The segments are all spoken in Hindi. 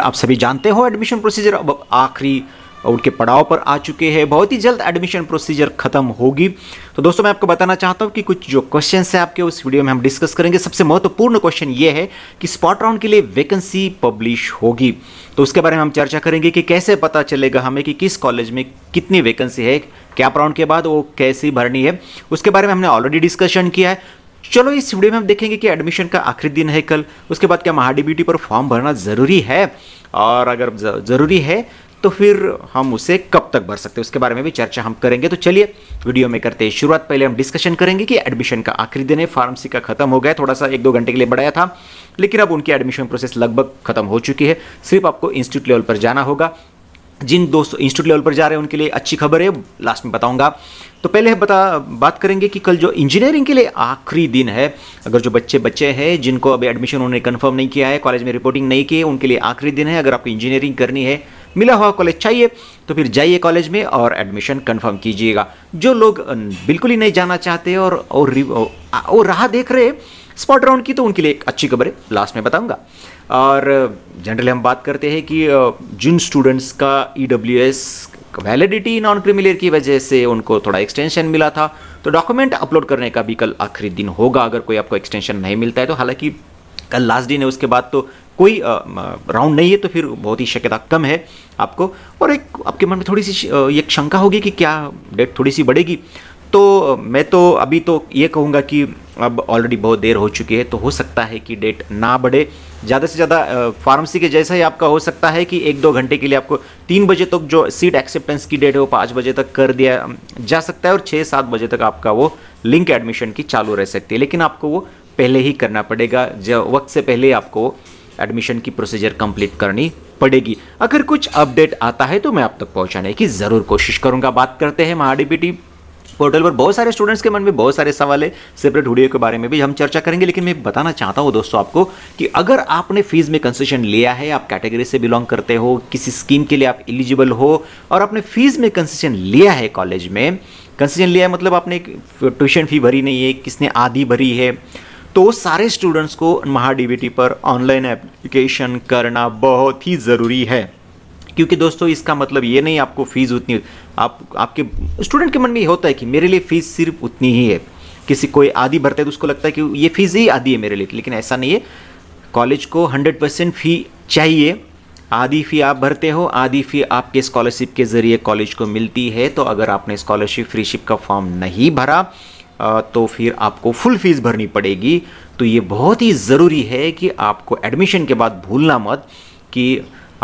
आप सभी जानते हो एडमिशन प्रोसीजर अब आखिरी उनके पड़ाव पर आ चुके हैं बहुत ही जल्द एडमिशन प्रोसीजर खत्म होगी तो दोस्तों मैं आपको बताना चाहता हूँ कि कुछ जो क्वेश्चन है आपके उस वीडियो में हम डिस्कस करेंगे सबसे महत्वपूर्ण क्वेश्चन ये है कि स्पॉट राउंड के लिए वैकेंसी पब्लिश होगी तो उसके बारे में हम चर्चा करेंगे कि कैसे पता चलेगा हमें कि किस कॉलेज में कितनी वैकेंसी है कैप राउंड के बाद वो कैसी भरनी है उसके बारे में हमने ऑलरेडी डिस्कशन किया है चलो इस वीडियो में हम देखेंगे कि एडमिशन का आखिरी दिन है कल उसके बाद क्या महाडीबीटी पर फॉर्म भरना ज़रूरी है और अगर ज़रूरी है तो फिर हम उसे कब तक भर सकते हैं उसके बारे में भी चर्चा हम करेंगे तो चलिए वीडियो में करते हैं शुरुआत पहले हम डिस्कशन करेंगे कि एडमिशन का आखिरी दिन है फार्मेसी का खत्म हो गया थोड़ा सा एक दो घंटे के लिए बढ़ाया था लेकिन अब उनकी एडमिशन प्रोसेस लगभग खत्म हो चुकी है सिर्फ आपको इंस्टीट्यूट लेवल पर जाना होगा जिन दोस्तों इंस्टीट्यूट लेवल पर जा रहे हैं उनके लिए अच्छी खबर है लास्ट में बताऊंगा तो पहले बता बात करेंगे कि कल जो इंजीनियरिंग के लिए आखिरी दिन है अगर जो बच्चे बच्चे हैं जिनको अभी एडमिशन उन्होंने कंफर्म नहीं किया है कॉलेज में रिपोर्टिंग नहीं की है उनके लिए आखिरी दिन है अगर आपको इंजीनियरिंग करनी है मिला हुआ कॉलेज चाहिए तो फिर जाइए कॉलेज में और एडमिशन कन्फर्म कीजिएगा जो लोग बिल्कुल ही नहीं जाना चाहते और और, और राह देख रहे स्पॉट राउंड की तो उनके लिए एक अच्छी खबर है लास्ट में बताऊँगा और जनरली हम बात करते हैं कि जिन स्टूडेंट्स का E W S validity non creamy layer की वजह से उनको थोड़ा एक्सटेंशन मिला था तो डॉक्यूमेंट अपलोड करने का भी कल आखिरी दिन होगा अगर कोई आपको एक्सटेंशन नहीं मिलता है तो हालांकि कल लास्ट डे है उसके बाद तो कोई राउंड नहीं है तो फिर बहुत ही शक्यता कम है आपको और एक आपके मन में थोड़ी सी एक शंका होगी कि क्या डेट थोड़ी सी बढ़ेगी तो मैं तो अभी तो ये कहूँगा कि अब ऑलरेडी बहुत देर हो चुकी है तो हो सकता है कि डेट ना बढ़े ज़्यादा से ज़्यादा फार्मेसी के जैसा ही आपका हो सकता है कि एक दो घंटे के लिए आपको तीन बजे तक जो सीट एक्सेप्टेंस की डेट है वो पाँच बजे तक कर दिया जा सकता है और छः सात बजे तक आपका वो लिंक एडमिशन की चालू रह सकती है लेकिन आपको वो पहले ही करना पड़ेगा जब वक्त से पहले आपको एडमिशन की प्रोसीजर कंप्लीट करनी पड़ेगी अगर कुछ अपडेट आता है तो मैं आप तक पहुंचाने की ज़रूर कोशिश करूंगा बात करते हैं महाडीबीटी पोर्टल पर बहुत सारे स्टूडेंट्स के मन में बहुत सारे सवाल है सेपरेट वीडियो के बारे में भी हम चर्चा करेंगे लेकिन मैं बताना चाहता हूँ दोस्तों आपको कि अगर आपने फीस में कंसेशन लिया है आप कैटेगरी से बिलोंग करते हो किसी स्कीम के लिए आप एलिजिबल हो और आपने फीस में कंसेशन लिया है कॉलेज में कंसेशन लिया है मतलब आपने ट्यूशन फी भरी नहीं है किसने आधी भरी है तो सारे स्टूडेंट्स को महाडीबीटी पर ऑनलाइन एप्लीकेशन करना बहुत ही ज़रूरी है क्योंकि दोस्तों इसका मतलब ये नहीं आपको फीस उतनी आप आपके स्टूडेंट के मन में ये होता है कि मेरे लिए फ़ीस सिर्फ उतनी ही है किसी कोई आधी भरता है तो उसको लगता है कि ये फ़ीस ही आधी है मेरे लिए लेकिन ऐसा नहीं है कॉलेज को हंड्रेड परसेंट फ़ी चाहिए आधी फ़ी आप भरते हो आधी फ़ी आपके स्कॉलरशिप के ज़रिए कॉलेज को मिलती है तो अगर आपने स्कॉलरशिप फ्रीशिप का फॉर्म नहीं भरा तो फिर आपको फुल फीस भरनी पड़ेगी तो ये बहुत ही ज़रूरी है कि आपको एडमिशन के बाद भूलना मत कि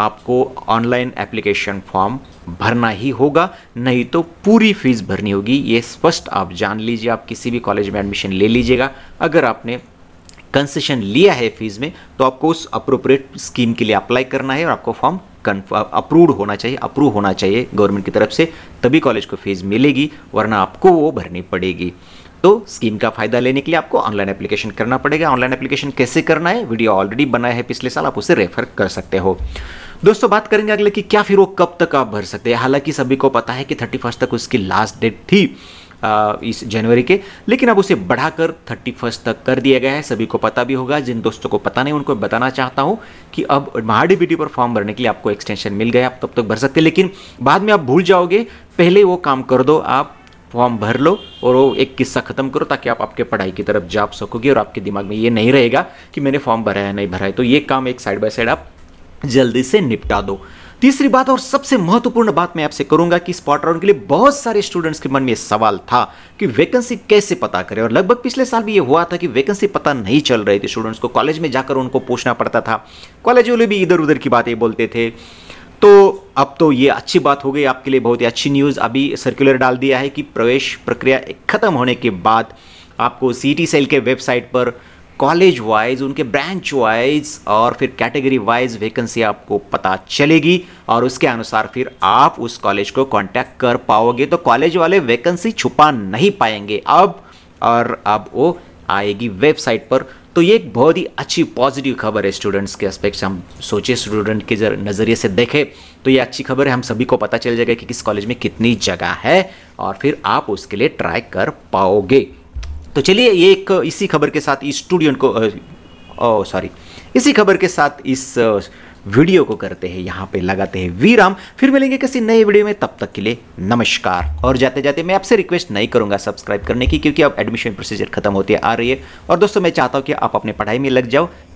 आपको ऑनलाइन एप्लीकेशन फॉर्म भरना ही होगा नहीं तो पूरी फीस भरनी होगी ये स्पष्ट आप जान लीजिए आप किसी भी कॉलेज में एडमिशन ले लीजिएगा अगर आपने कंसेशन लिया है फीस में तो आपको उस अप्रोप्रिएट स्कीम के लिए अप्लाई करना है और आपको फॉर्म अप्रूव होना चाहिए अप्रूव होना चाहिए गवर्नमेंट की तरफ से तभी कॉलेज को फीस मिलेगी वरना आपको वो भरनी पड़ेगी तो स्कीम का फायदा लेने के लिए आपको ऑनलाइन एप्लीकेशन करना पड़ेगा ऑनलाइन एप्लीकेशन कैसे करना है वीडियो ऑलरेडी बनाया है पिछले साल आप उसे रेफर कर सकते हो दोस्तों बात करेंगे अगले कि क्या फिर वो कब तक आप भर सकते हैं हालांकि सभी को पता है कि थर्टी फर्स्ट तक उसकी लास्ट डेट थी आ, इस जनवरी के लेकिन अब उसे बढ़ाकर थर्टी फर्स्ट तक कर दिया गया है सभी को पता भी होगा जिन दोस्तों को पता नहीं उनको बताना चाहता हूँ कि अब महाडीबीटी पर फॉर्म भरने के लिए आपको एक्सटेंशन मिल गया आप तब तक भर सकते लेकिन बाद में आप भूल जाओगे पहले वो काम कर दो आप फॉर्म भर लो और वो एक किस्सा ख़त्म करो ताकि आप आपके पढ़ाई की तरफ जा सकोगे और आपके दिमाग में ये नहीं रहेगा कि मैंने फॉर्म भरा है नहीं भरा है तो ये काम एक साइड बाय साइड आप जल्दी से निपटा दो तीसरी बात और सबसे महत्वपूर्ण बात मैं आपसे करूंगा कि स्पॉट राउंड के लिए बहुत सारे स्टूडेंट्स के मन में सवाल था कि वैकेंसी कैसे पता करें और लगभग पिछले साल भी ये हुआ था कि वैकेंसी पता नहीं चल रही थी स्टूडेंट्स को कॉलेज में जाकर उनको पूछना पड़ता था कॉलेज वाले भी इधर उधर की बातें बोलते थे तो अब तो ये अच्छी बात हो गई आपके लिए बहुत ही अच्छी न्यूज़ अभी सर्कुलर डाल दिया है कि प्रवेश प्रक्रिया खत्म होने के बाद आपको सी सेल के वेबसाइट पर कॉलेज वाइज उनके ब्रांच वाइज और फिर कैटेगरी वाइज वैकेंसी आपको पता चलेगी और उसके अनुसार फिर आप उस कॉलेज को कांटेक्ट कर पाओगे तो कॉलेज वाले वैकेंसी छुपा नहीं पाएंगे अब और अब वो आएगी वेबसाइट पर तो ये एक बहुत ही अच्छी पॉजिटिव खबर है स्टूडेंट्स के एस्पेक्ट से हम सोचे स्टूडेंट के नज़रिए से देखें तो ये अच्छी खबर है हम सभी को पता चल जाएगा कि किस कॉलेज में कितनी जगह है और फिर आप उसके लिए ट्राई कर पाओगे तो चलिए ये एक इसी खबर के साथ इस स्टूडियो को सॉरी इसी खबर के साथ इस वीडियो को करते हैं यहाँ पे लगाते हैं वीराम फिर मिलेंगे किसी नए वीडियो में तब तक के लिए नमस्कार और जाते जाते मैं आपसे रिक्वेस्ट नहीं करूँगा सब्सक्राइब करने की क्योंकि अब एडमिशन प्रोसीजर खत्म होती आ रही है और दोस्तों मैं चाहता हूँ कि आप अपने पढ़ाई में लग जाओ